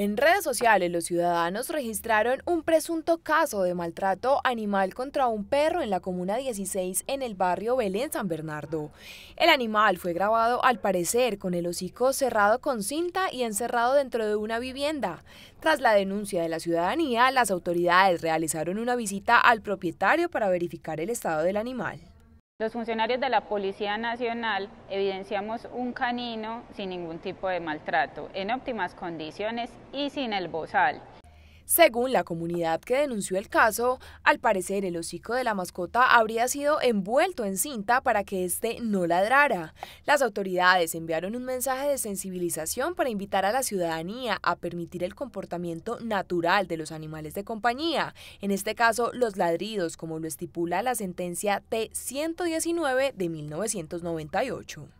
En redes sociales los ciudadanos registraron un presunto caso de maltrato animal contra un perro en la Comuna 16 en el barrio Belén San Bernardo. El animal fue grabado al parecer con el hocico cerrado con cinta y encerrado dentro de una vivienda. Tras la denuncia de la ciudadanía, las autoridades realizaron una visita al propietario para verificar el estado del animal. Los funcionarios de la Policía Nacional evidenciamos un canino sin ningún tipo de maltrato, en óptimas condiciones y sin el bozal. Según la comunidad que denunció el caso, al parecer el hocico de la mascota habría sido envuelto en cinta para que éste no ladrara. Las autoridades enviaron un mensaje de sensibilización para invitar a la ciudadanía a permitir el comportamiento natural de los animales de compañía, en este caso los ladridos, como lo estipula la sentencia T-119 de 1998.